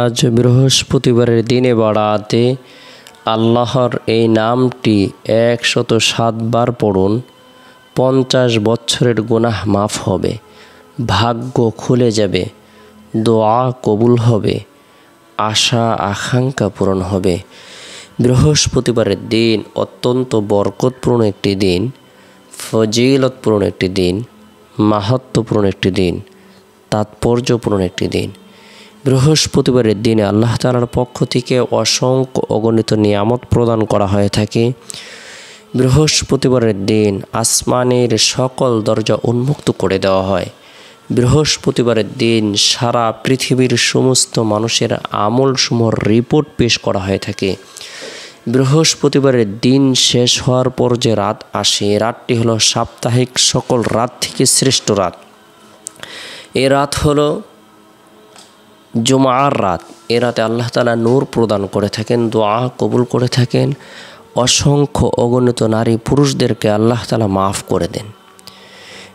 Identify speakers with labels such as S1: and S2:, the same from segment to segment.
S1: আজ বৃহস্পতিবারের দিনে বাড়াতে আল্লাহর এই নামটি একশত সাতবার পড়ুন পঞ্চাশ বছরের গুনাহ মাফ হবে ভাগ্য খুলে যাবে দোয়া কবুল হবে আশা আকাঙ্ক্ষা পূরণ হবে বৃহস্পতিবারের দিন অত্যন্ত বরকতপূর্ণ একটি দিন ফজিলতপূর্ণ একটি দিন মাহাত্মপূর্ণ একটি দিন তাৎপর্যপূর্ণ একটি দিন বৃহস্পতিবারের দিনে আল্লাহ তালার পক্ষ থেকে অসংখ্য অগণিত নিয়ামত প্রদান করা হয়ে থাকে বৃহস্পতিবারের দিন আসমানের সকল দরজা উন্মুক্ত করে দেওয়া হয় বৃহস্পতিবারের দিন সারা পৃথিবীর সমস্ত মানুষের আমলসমূহ রিপোর্ট পেশ করা হয়ে থাকে বৃহস্পতিবারের দিন শেষ হওয়ার পর যে রাত আসে রাতটি হলো সাপ্তাহিক সকল রাত থেকে শ্রেষ্ঠ রাত এ রাত হলো জুমার রাত এ রাতে আল্লাহ তালা নূর প্রদান করে থাকেন দোয়া কবুল করে থাকেন অসংখ্য অগণিত নারী পুরুষদেরকে আল্লাহ তালা মাফ করে দেন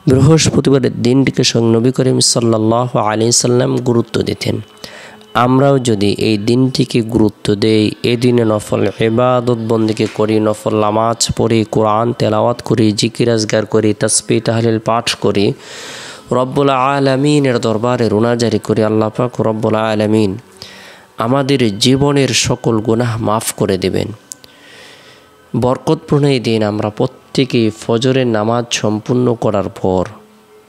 S1: বৃহস্পতিবারের দিনটিকে সঙ্গে নবী করিম সাল্লাহ আলি সাল্লাম গুরুত্ব দিতেন আমরাও যদি এই দিনটিকে গুরুত্ব দেই এ দিনে নফল এবাদতবন্দিকে বন্দিকে করি নফল নামাজ পড়ি কোরআন তেলাওয়াত করি জিকিরাজগার করি তসপি তাহলিল পাঠ করি রব্বুল আলমিনের দরবারে রুনাজারি করি পাক রব্বুল আলমিন আমাদের জীবনের সকল গুনাহ মাফ করে দেবেন বরকতপূর্ণ এই দিন আমরা প্রত্যেকে ফজরের নামাজ সম্পূর্ণ করার পর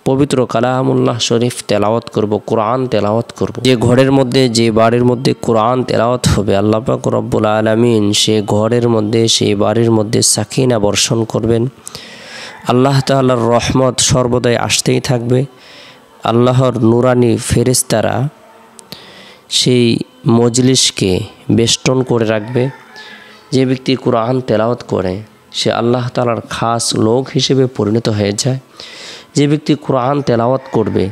S1: পবিত্র কালামুল্লাহ শরীফ তেলাওয়াত করব কোরআন তেলাওয়াত করব যে ঘরের মধ্যে যে বাড়ির মধ্যে কোরআন তেলাওয়াত হবে পাক রব্বুল আলমিন সে ঘরের মধ্যে সেই বাড়ির মধ্যে সাকিনা বর্ষণ করবেন আল্লাহ তাল্লাহর রহমত সর্বদাই আসতেই থাকবে আল্লাহর নুরানি ফেরেস্তারা সেই মজলিসকে বেষ্টন করে রাখবে যে ব্যক্তি কোরআন তেলাওয়াত করে সে আল্লাহ তালার খাস লোক হিসেবে পরিণত হয়ে যায় যে ব্যক্তি কোরআন তেলাওয়াত করবে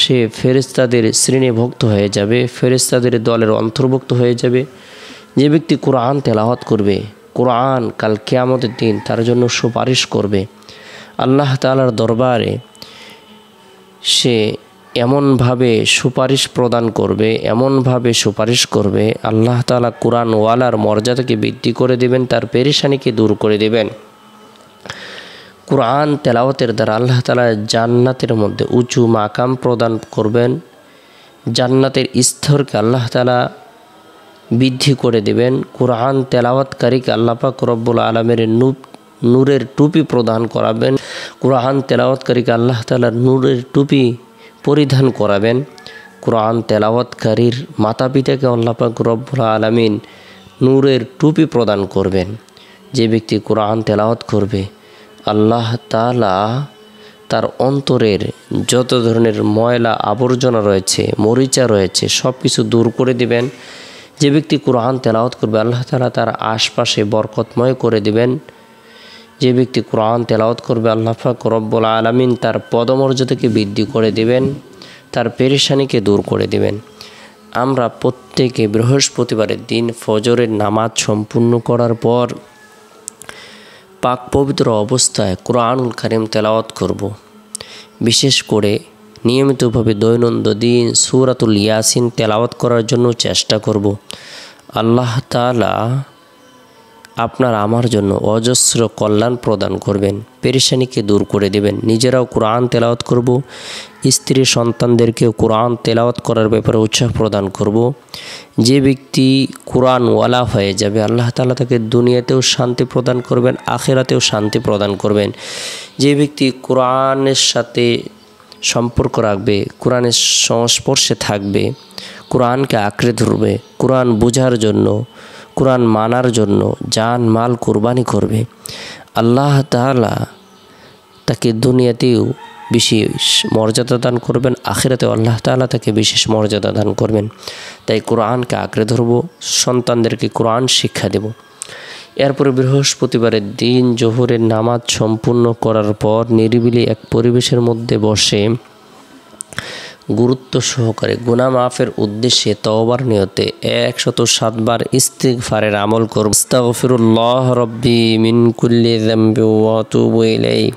S1: সে ফেরিস্তাদের শ্রেণীভুক্ত হয়ে যাবে ফেরিস্তাদের দলের অন্তর্ভুক্ত হয়ে যাবে যে ব্যক্তি কোরআন তেলাওয়াত করবে কোরআন কাল কেয়ামতের দিন তার জন্য সুপারিশ করবে আল্লাহ তালার দরবারে সে এমনভাবে সুপারিশ প্রদান করবে এমনভাবে সুপারিশ করবে আল্লাহ তালা কোরআনওয়ালার মর্যাদাকে বৃদ্ধি করে দেবেন তার পেরেশানিকে দূর করে দেবেন কোরআন তেলাওয়াতের দ্বারা আল্লাহ তালা জান্নাতের মধ্যে উঁচু মাকাম প্রদান করবেন জান্নাতের স্তরকে আল্লাহ তালা বৃদ্ধি করে দেবেন কোরআন তেলাওয়াতকারীকে আল্লাপাক রব্বুল আলমের নূরের টুপি প্রদান করাবেন কোরআন তেলাওয়াতকারীকে আল্লাহ তালার নূরের টুপি পরিধান করাবেন কোরআন তেলাওয়াতকারীর মাতা পিতাকে আল্লাপাক রব্বুল আলমিন নূরের টুপি প্রদান করবেন যে ব্যক্তি কোরআন তেলাওয়াত করবে আল্লাহ তালা তার অন্তরের যত ধরনের ময়লা আবর্জনা রয়েছে মরিচা রয়েছে সব কিছু দূর করে দিবেন যে ব্যক্তি কোরআন তেলাওয়াত করবে আল্লাহ তালা তার আশপাশে বরকতময় করে দিবেন যে ব্যক্তি কোরআন তেলাওত করবে আল্লাহাক রব্বুল আলমিন তার পদমর্যাদাকে বৃদ্ধি করে দেবেন তার পেরেশানিকে দূর করে দেবেন আমরা প্রত্যেকে বৃহস্পতিবারের দিন ফজরের নামাজ সম্পূর্ণ করার পর পাক পবিত্র অবস্থায় কোরআনুল কারিম তেলাওয়াত করব। বিশেষ করে নিয়মিতভাবে দৈনন্দিন সুরাতুল ইয়াসিন তেলাওয়াত করার জন্য চেষ্টা করব আল্লাহ তালা আপনার আমার জন্য অজস্র কল্যাণ প্রদান করবেন পেরেশানিকে দূর করে দেবেন নিজেরাও কোরআন তেলাওয়াত করব স্ত্রী সন্তানদেরকেও কোরআন তেলাওয়াত করার ব্যাপারে উৎসাহ প্রদান করব যে ব্যক্তি কোরআন ওয়ালা হয়ে যাবে আল্লাহ তালা তাকে দুনিয়াতেও শান্তি প্রদান করবেন আখেরাতেও শান্তি প্রদান করবেন যে ব্যক্তি কোরআনের সাথে সম্পর্ক রাখবে কোরআনের সংস্পর্শে থাকবে কোরআনকে আঁকড়ে ধরবে কোরআন বোঝার জন্য কোরআন মানার জন্য জান মাল কোরবানি করবে আল্লাহ তাহলা তাকে দুনিয়াতেও বিশেষ মর্যাদা দান করবেন আখেরাতে আল্লাহ তালা তাকে বিশেষ মর্যাদা দান করবেন তাই কোরআনকে আঁকড়ে ধরব সন্তানদেরকে কোরআন শিক্ষা দেব এরপরে বৃহস্পতিবারের দিন জোহরের নামাজ সম্পূর্ণ করার পর নিরিবিলি এক পরিবেশের মধ্যে বসে গুরুত্ব সহকারে গুনা মাফের উদ্দেশ্যে তওবার নিয়তে একশত সাতবার ইস্তিগফারের আমল করব আস্তাগফিরুল্লাহ রব্বি মিন কুল্লি যামবি ওয়া আতুবু ইলাইহি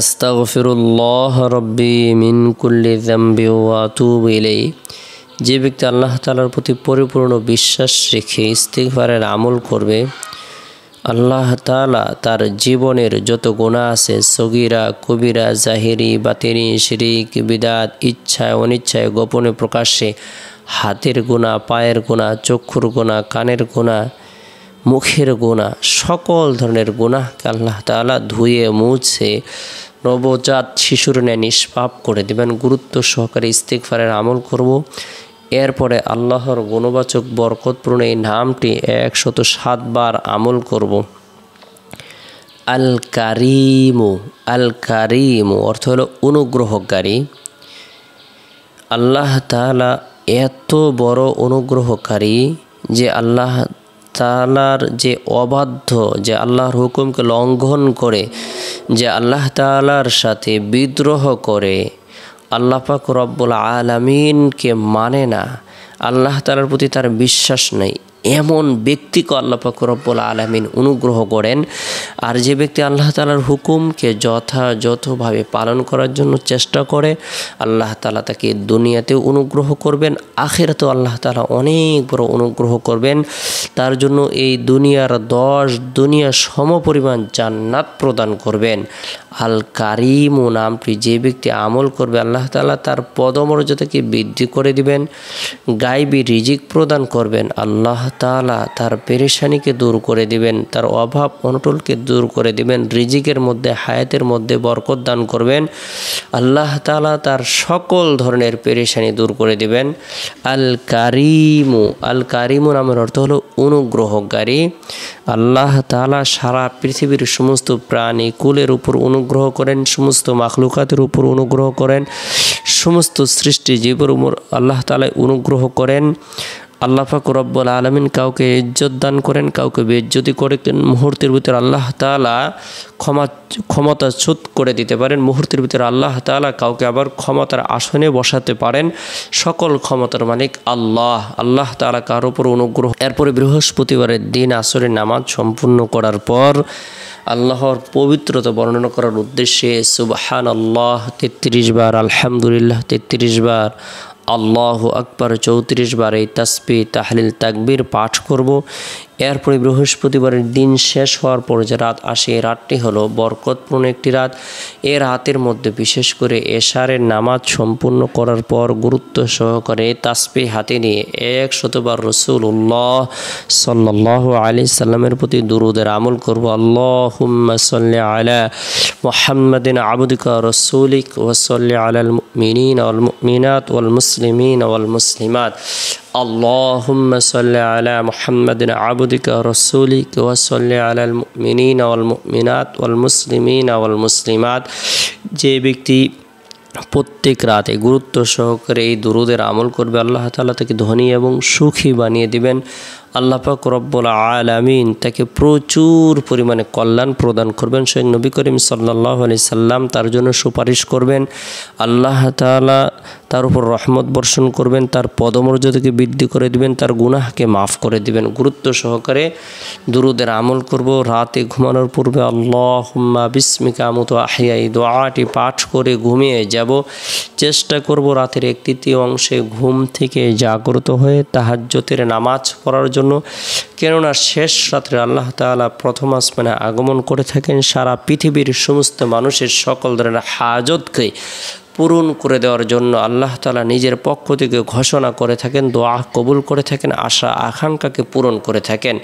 S1: আস্তাগফিরুল্লাহ রব্বি মিন কুল্লি যামবি ওয়া যে ব্যক্তি আল্লাহ তালার প্রতি পরিপূর্ণ বিশ্বাস রেখে ইস্তিগফারের আমল করবে আল্লাহ তালা তার জীবনের যত গুণা আছে সগিরা কবিরা জাহিরি বাতিনি শিরিক বিদাত ইচ্ছায় অনিচ্ছায় গোপনে প্রকাশ্যে হাতের গুণা পায়ের গুণা চক্ষুর গুণা কানের গুণা মুখের গুণা সকল ধরনের গুণাহকে আল্লাহ তালা ধুয়ে মুছে নবজাত শিশুর ন্যায় নিষ্পাপ করে দেবেন গুরুত্ব সহকারে ইস্তেকফারের আমল করব এরপরে আল্লাহর গুণবাচক বরকতপূর্ণ এই নামটি একশত সাতবার আমল করব আল কারিমু আল কারিমু অর্থ হল অনুগ্রহকারী আল্লাহ তালা এত বড় অনুগ্রহকারী যে আল্লাহ তালার যে অবাধ্য যে আল্লাহর হুকুমকে লঙ্ঘন করে যে আল্লাহ তালার সাথে বিদ্রোহ করে আল্লাপাক রব্বুল আলমিনকে মানে না আল্লাহ তালার প্রতি তার বিশ্বাস নেই এমন ব্যক্তিকে আল্লাহ রব্বুল আলমিন অনুগ্রহ করেন আর যে ব্যক্তি আল্লাহ তালার হুকুমকে যথাযথভাবে পালন করার জন্য চেষ্টা করে আল্লাহ তালা তাকে দুনিয়াতেও অনুগ্রহ করবেন আখেরাতেও আল্লাহ তালা অনেক বড় অনুগ্রহ করবেন তার জন্য এই দুনিয়ার দশ দুনিয়ার সম পরিমাণ জান্নাত প্রদান করবেন আল কারিমু নামটি যে ব্যক্তি আমল করবে আল্লাহ তালা তার পদমর্যাদাকে বৃদ্ধি করে দিবেন গাইবি রিজিক প্রদান করবেন আল্লাহ তালা তার পেরেশানিকে দূর করে দিবেন তার অভাব অনটলকে দূর করে দিবেন রিজিকের মধ্যে হায়াতের মধ্যে বরকত দান করবেন আল্লাহ তালা তার সকল ধরনের পেরেশানি দূর করে দিবেন আল কারিমু আল কারিমু নামের অর্থ হলো অনুগ্রহকারী আল্লাহ তালা সারা পৃথিবীর সমস্ত প্রাণী কুলের উপর অনুগ্রহ করেন সমস্ত মাখলুকাতের উপর অনুগ্রহ করেন সমস্ত সৃষ্টি জীবের উপর আল্লাহ তালা অনুগ্রহ করেন আল্লাফা কুরব্বুল আলমিন কাউকে ইজ্জত দান করেন কাউকে বেজ্জতি করে মুহূর্তের ভিতরে আল্লাহ তালা ক্ষমা ক্ষমতা ছুত করে দিতে পারেন মুহূর্তের ভিতরে আল্লাহ তালা কাউকে আবার ক্ষমতার আসনে বসাতে পারেন সকল ক্ষমতার মালিক আল্লাহ আল্লাহ তালা কার উপর অনুগ্রহ এরপরে বৃহস্পতিবারের দিন আসরের নামাজ সম্পূর্ণ করার পর আল্লাহর পবিত্রতা বর্ণনা করার উদ্দেশ্যে সুবাহান আল্লাহ তেত্রিশ বার আলহামদুলিল্লাহ তেত্রিশ বার আল্লাহ আকবর চৌত্রিশ বার এই তাসপি তাহলিল তাকবির পাঠ করব এরপরে বৃহস্পতিবারের দিন শেষ হওয়ার পরে যে রাত আসে এই রাতটি হলো বরকতপূর্ণ একটি রাত এ রাতের মধ্যে বিশেষ করে এশারের নামাজ সম্পূর্ণ করার পর গুরুত্ব সহকারে তাসপি হাতে নিয়ে এক শতবার রসুল উল্লাহ সাল্লাহ আলি সাল্লামের প্রতি দুরুদের আমল করব আল্লাহ সাল্লি আলা মোহাম্মদিন আবুদিকা রসুলিক ওসল্লি আলাল মিনিন মিনাত ওয়াল মুসলিমিন ওয়াল মুসলিমাত اللهم صل على محمد عبدك ورسولك وصل على المؤمنين والمؤمنات والمسلمين والمسلمات যে ব্যক্তি প্রত্যেক রাতে গুরুত্ব সহকারে এই দুরুদের আমল করবে আল্লাহ তালা তাকে ধনী এবং সুখী বানিয়ে দিবেন আল্লাপাক রব্বুল আলামিন তাকে প্রচুর পরিমাণে কল্যাণ প্রদান করবেন স্বয়ং নবী করিম সাল্লাহ আলি সাল্লাম তার জন্য সুপারিশ করবেন আল্লাহ তালা তার উপর রহমত বর্ষণ করবেন তার পদমর্যাদাকে বৃদ্ধি করে দিবেন তার গুনাহকে মাফ করে দিবেন গুরুত্ব সহকারে দুরুদের আমল করব রাতে ঘুমানোর পূর্বে আল্লাহ হুম্মা বিস্মিকা আমতো আহিয়াই দোয়াটি পাঠ করে ঘুমিয়ে যাব চেষ্টা করব রাতের এক তৃতীয় অংশে ঘুম থেকে জাগ্রত হয়ে তাহাজ্যতের নামাজ পড়ার জন্য কেননা শেষ রাত্রে আল্লাহ তালা প্রথম আসমানে আগমন করে থাকেন সারা পৃথিবীর সমস্ত মানুষের সকল ধরনের হাজতকে পূরণ করে দেওয়ার জন্য আল্লাহ তালা নিজের পক্ষ থেকে ঘোষণা করে থাকেন দোয়া কবুল করে থাকেন আশা আকাঙ্ক্ষাকে পূরণ করে থাকেন